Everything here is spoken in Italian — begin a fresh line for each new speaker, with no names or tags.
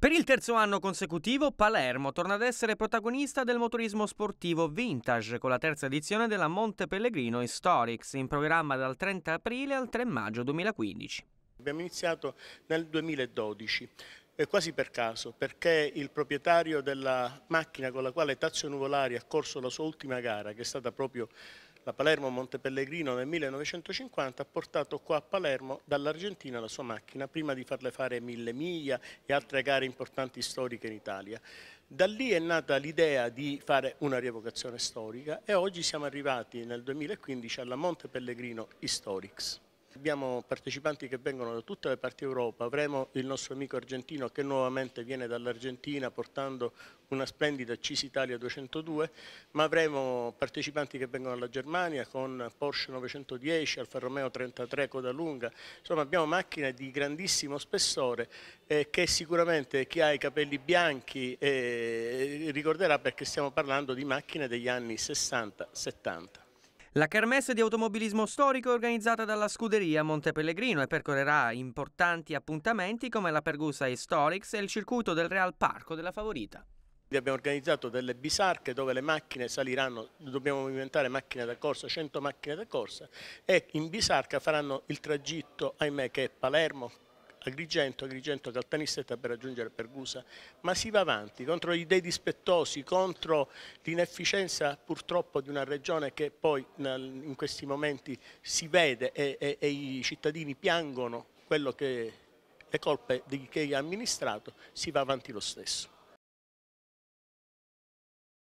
Per il terzo anno consecutivo Palermo torna ad essere protagonista del motorismo sportivo vintage con la terza edizione della Monte Pellegrino Historics in programma dal 30 aprile al 3 maggio 2015.
Abbiamo iniziato nel 2012 e quasi per caso, perché il proprietario della macchina con la quale Tazio Nuvolari ha corso la sua ultima gara, che è stata proprio la Palermo Monte Pellegrino nel 1950 ha portato qua a Palermo dall'Argentina la sua macchina prima di farle fare mille miglia e altre gare importanti storiche in Italia. Da lì è nata l'idea di fare una rievocazione storica e oggi siamo arrivati nel 2015 alla Monte Pellegrino Historics. Abbiamo partecipanti che vengono da tutte le parti d'Europa, avremo il nostro amico argentino che nuovamente viene dall'Argentina portando una splendida CIS Italia 202, ma avremo partecipanti che vengono dalla Germania con Porsche 910, Alfa Romeo 33, coda lunga, insomma abbiamo macchine di grandissimo spessore eh, che sicuramente chi ha i capelli bianchi eh, ricorderà perché stiamo parlando di macchine
degli anni 60-70. La kermesse di automobilismo storico è organizzata dalla scuderia Monte Pellegrino e percorrerà importanti appuntamenti come la Pergusa Historics e il circuito del Real Parco della Favorita. Abbiamo organizzato delle bisarche dove le macchine
saliranno, dobbiamo movimentare macchine da corsa, 100 macchine da corsa e in bisarca faranno il tragitto, ahimè, che è Palermo, Agrigento, Agrigento Caltanissetta per raggiungere Pergusa, ma si va avanti contro gli dei dispettosi, contro l'inefficienza purtroppo di una regione che poi in questi momenti si vede e, e, e i cittadini piangono quello che, le colpe di chi ha amministrato, si va avanti lo stesso.